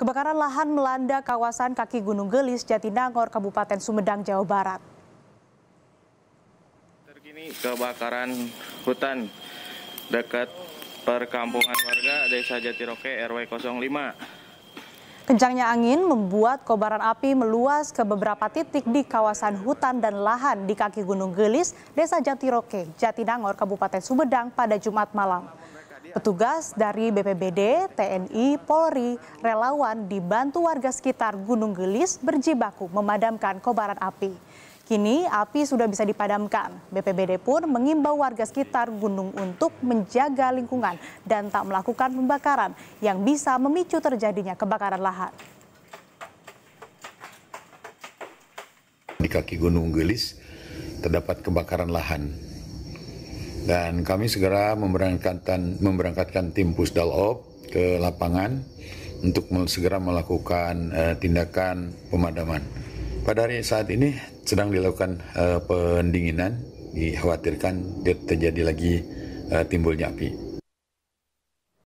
Kebakaran lahan melanda kawasan kaki Gunung Gelis, Jatinangor, Kabupaten Sumedang, Jawa Barat. Terkini kebakaran hutan dekat perkampungan warga Desa Jatiroke RW 05. Kencangnya angin membuat kobaran api meluas ke beberapa titik di kawasan hutan dan lahan di kaki Gunung Gelis, Desa Jatiroke, Jatinangor, Kabupaten Sumedang pada Jumat malam. Iya. Petugas dari BPBD, TNI, Polri, relawan dibantu warga sekitar Gunung Gelis berjibaku memadamkan kobaran api. Kini api sudah bisa dipadamkan. BPBD pun mengimbau warga sekitar gunung untuk menjaga lingkungan dan tak melakukan pembakaran yang bisa memicu terjadinya kebakaran lahan. Di kaki Gunung Gelis terdapat kebakaran lahan dan kami segera memberangkatkan, memberangkatkan tim Pusdalop ke lapangan untuk segera melakukan uh, tindakan pemadaman. Pada hari saat ini sedang dilakukan uh, pendinginan, dikhawatirkan terjadi lagi uh, timbulnya api.